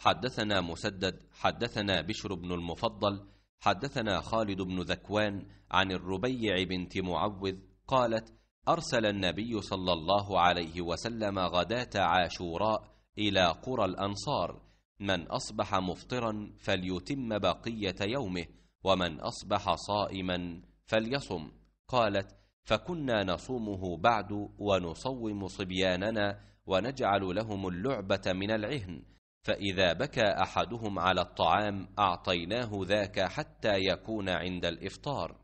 حدثنا مسدد حدثنا بشر بن المفضل حدثنا خالد بن ذكوان عن الربيع بنت معوذ قالت أرسل النبي صلى الله عليه وسلم غداة عاشوراء إلى قرى الأنصار من أصبح مفطرا فليتم بقية يومه ومن أصبح صائما فليصم قالت فكنا نصومه بعد ونصوم صبياننا ونجعل لهم اللعبة من العهن فإذا بكى أحدهم على الطعام أعطيناه ذاك حتى يكون عند الإفطار